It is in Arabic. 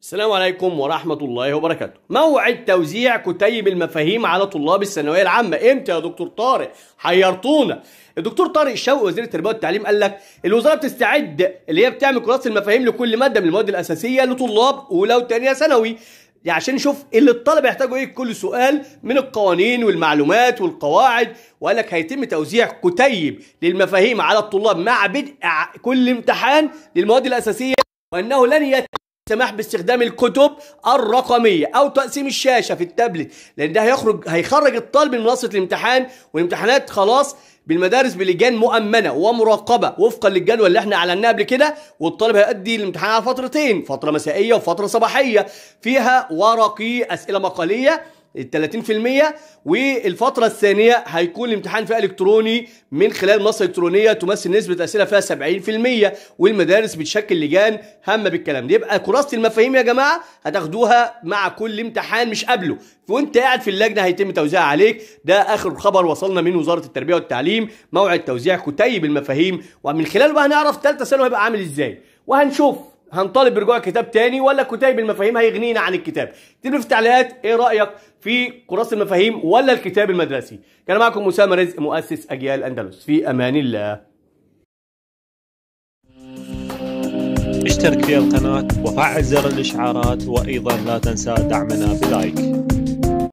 السلام عليكم ورحمة الله وبركاته موعد توزيع كتيب المفاهيم على طلاب الثانوية العامة امتى يا دكتور طارق حيرتونا الدكتور طارق شوقي وزير التربية والتعليم قال لك الوزارة بتستعد اللي هي بتعمل كراسة المفاهيم لكل مادة من المواد الأساسية لطلاب أولى وثانية ثانوي يعني عشان نشوف اللي الطلبة يحتاجوا ايه كل سؤال من القوانين والمعلومات والقواعد وقال لك هيتم توزيع كتيب للمفاهيم على الطلاب مع بدء كل امتحان للمواد الأساسية وأنه لن يتم السماح باستخدام الكتب الرقميه او تقسيم الشاشه في التابلت لان ده هيخرج هيخرج الطالب من منصه الامتحان والامتحانات خلاص بالمدارس بلجان مؤمنه ومراقبه وفقا للجدول اللي احنا اعلناه قبل كده والطالب هيؤدي الامتحان على فترتين فتره مسائيه وفتره صباحيه فيها ورقي اسئله مقاليه ال 30% والفترة الثانية هيكون الامتحان فيها الكتروني من خلال منصة الكترونية تمثل نسبة الأسئلة فيها 70% والمدارس بتشكل لجان هامة بالكلام ده يبقى كراسة المفاهيم يا جماعة هتاخدوها مع كل امتحان مش قبله وانت قاعد في اللجنة هيتم توزيعها عليك ده آخر خبر وصلنا من وزارة التربية والتعليم موعد توزيع كتيب المفاهيم ومن خلاله بقى هنعرف ثالثة ثانوي هيبقى عامل ازاي وهنشوف هنطالب برجوع الكتاب تاني ولا كتيب المفاهيم هيغنينا عن الكتاب اكتب في التعليقات ايه رايك في كراسه المفاهيم ولا الكتاب المدرسي كان معكم اسامه رزق مؤسس اجيال اندلس في امان الله اشترك في القناه وفعل زر الاشعارات وايضا لا تنسى دعمنا بلايك